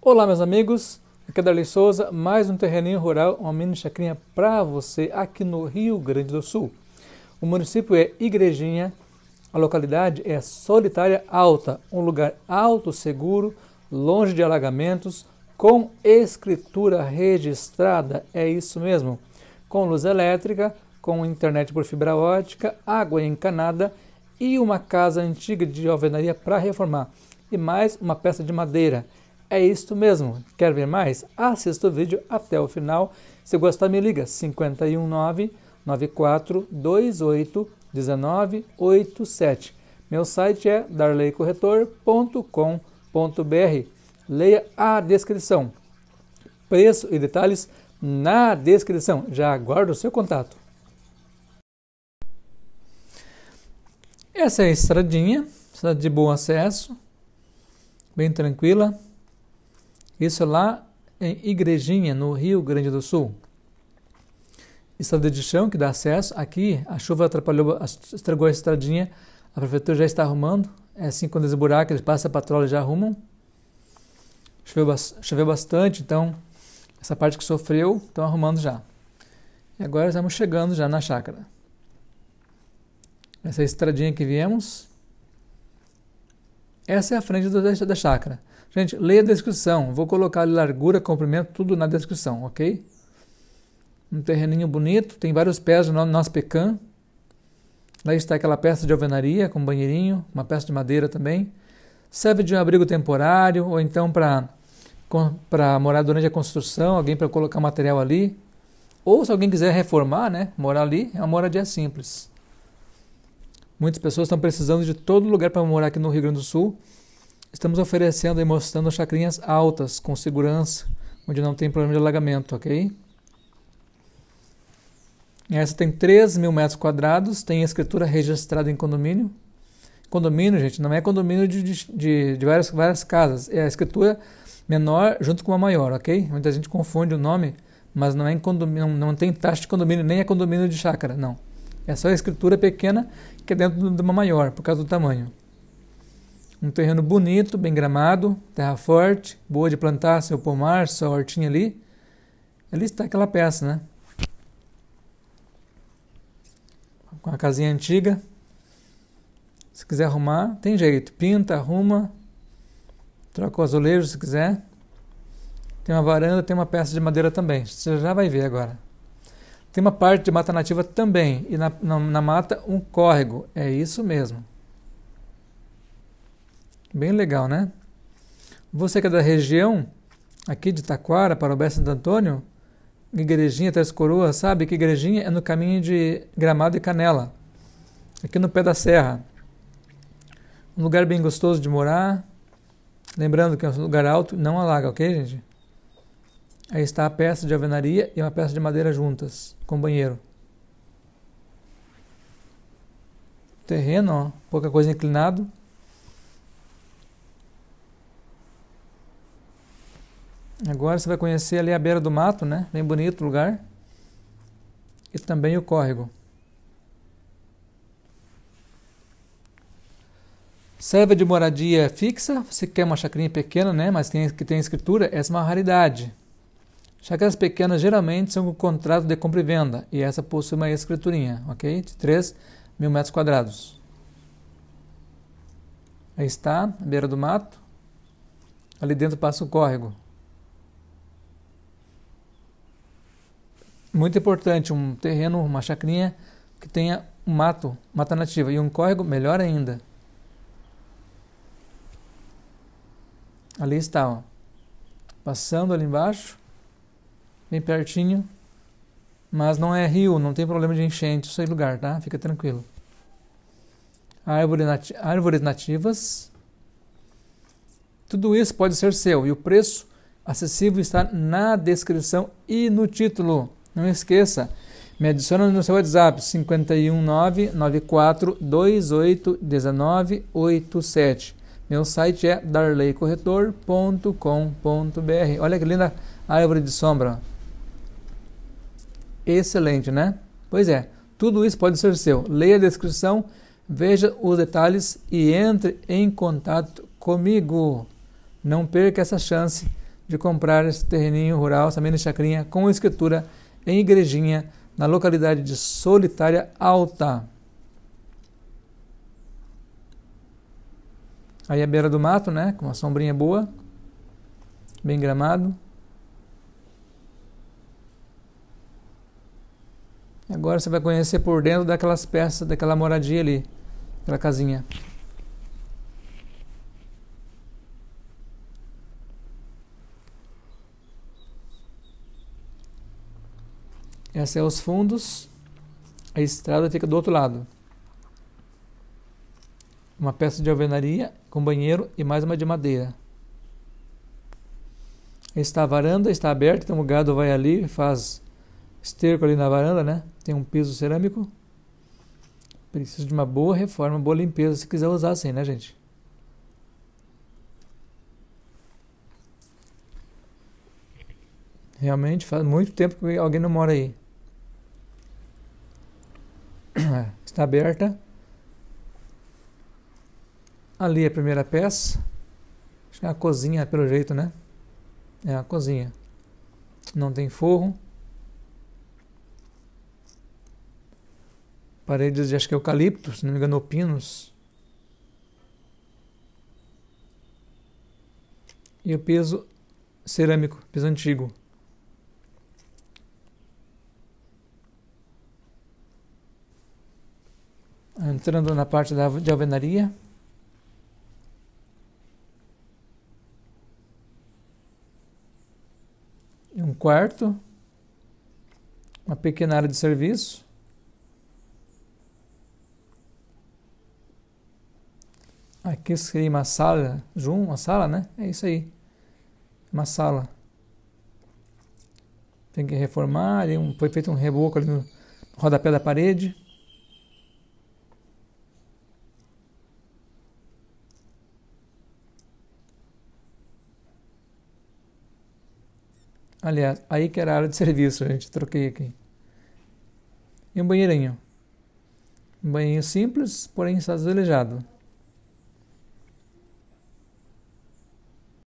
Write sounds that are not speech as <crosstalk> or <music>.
Olá, meus amigos. Aqui é Darley Souza, mais um terreninho rural, uma mini chacrinha para você aqui no Rio Grande do Sul. O município é Igrejinha, a localidade é Solitária Alta, um lugar alto, seguro, longe de alagamentos, com escritura registrada, é isso mesmo, com luz elétrica, com internet por fibra ótica, água encanada e uma casa antiga de alvenaria para reformar, e mais uma peça de madeira. É isto mesmo. Quer ver mais? Assista o vídeo até o final. Se gostar, me liga. 519 9428 1987. Meu site é darleicorretor.com.br. Leia a descrição. Preço e detalhes na descrição. Já aguardo o seu contato. Essa é a estradinha, estrada de bom acesso, bem tranquila, isso é lá em Igrejinha, no Rio Grande do Sul. Estrada de chão que dá acesso. Aqui a chuva atrapalhou, estragou a estradinha. A prefeitura já está arrumando. É assim quando eles buracos, eles passam a patrulha e já arrumam. Choveu, choveu bastante, então essa parte que sofreu estão arrumando já. E agora estamos chegando já na chácara. Essa estradinha que viemos. Essa é a frente da chácara. Gente, leia a descrição. Vou colocar largura, comprimento, tudo na descrição, ok? Um terreninho bonito, tem vários pés no nosso pecan. Lá está aquela peça de alvenaria com banheirinho, uma peça de madeira também. Serve de um abrigo temporário ou então para morar durante a construção, alguém para colocar material ali. Ou se alguém quiser reformar, né, morar ali, é uma moradia simples. Muitas pessoas estão precisando de todo lugar para morar aqui no Rio Grande do Sul. Estamos oferecendo e mostrando chacrinhas altas, com segurança, onde não tem problema de alagamento, ok? Essa tem 13 mil metros quadrados, tem escritura registrada em condomínio. Condomínio, gente, não é condomínio de, de, de várias, várias casas, é a escritura menor junto com a maior, ok? Muita gente confunde o nome, mas não é em condomínio, não, tem taxa de condomínio, nem é condomínio de chácara, não. É só a escritura pequena que é dentro de uma maior, por causa do tamanho um terreno bonito, bem gramado, terra forte, boa de plantar seu pomar, sua hortinha ali. Ali está aquela peça, né? Com a casinha antiga. Se quiser arrumar, tem jeito. Pinta, arruma, troca o azulejo se quiser. Tem uma varanda, tem uma peça de madeira também. Você já vai ver agora. Tem uma parte de mata nativa também. E na, na, na mata, um córrego. É isso mesmo. Bem legal, né? Você que é da região, aqui de Taquara, para o Santo Antônio, igrejinha Três Coroas, sabe que igrejinha é no caminho de Gramado e Canela, aqui no pé da serra. Um lugar bem gostoso de morar, lembrando que é um lugar alto, não alaga, ok, gente? Aí está a peça de alvenaria e uma peça de madeira juntas, com banheiro. Terreno, ó, pouca coisa inclinado, Agora você vai conhecer ali a beira do mato, né? Bem bonito o lugar. E também o córrego. Serve de moradia fixa, você quer uma chacrinha pequena, né? Mas tem, que tem escritura, essa é uma raridade. Chacras pequenas geralmente são com contrato de compra e venda, e essa possui uma escriturinha, ok? De 3 mil metros quadrados. Aí está, beira do mato. Ali dentro passa o córrego. Muito importante, um terreno, uma chacrinha que tenha um mato, mata nativa e um córrego, melhor ainda. Ali está, ó. Passando ali embaixo, bem pertinho, mas não é rio, não tem problema de enchente, isso aí lugar, tá? Fica tranquilo. Árvore nati árvores nativas. Tudo isso pode ser seu e o preço acessível está na descrição e no título. Não esqueça, me adiciona no seu WhatsApp 51994281987. Meu site é darleycorretor.com.br. Olha que linda árvore de sombra. Excelente, né? Pois é, tudo isso pode ser seu. Leia a descrição, veja os detalhes e entre em contato comigo. Não perca essa chance de comprar esse terreninho rural, essa mini chacrinha com escritura em Igrejinha, na localidade de Solitária Alta. Aí à beira do mato, né? Com uma sombrinha boa, bem gramado. Agora você vai conhecer por dentro daquelas peças, daquela moradia ali, aquela casinha. Essa é os fundos, a estrada fica do outro lado. Uma peça de alvenaria com banheiro e mais uma de madeira. Está a varanda, está aberta, então o gado vai ali, faz esterco ali na varanda, né? Tem um piso cerâmico. Precisa de uma boa reforma, boa limpeza, se quiser usar assim, né, gente? Realmente faz muito tempo que alguém não mora aí. Né? está aberta. Ali é a primeira peça. Acho que é a cozinha, pelo jeito, né? É a cozinha. Não tem forro. Paredes de, acho que é eucalipto, se não me engano, pinos. E o peso cerâmico, peso antigo. entrando na parte da, de alvenaria. Um quarto, uma pequena área de serviço. Aqui seria uma sala, Zoom, uma sala, né? É isso aí. Uma sala. Tem que reformar, um, foi feito um reboco ali no rodapé da parede. Aliás, aí que era a área de <laughs> serviço, a gente. Troquei aqui. E um banheirinho. Um banheirinho simples, porém azulejado.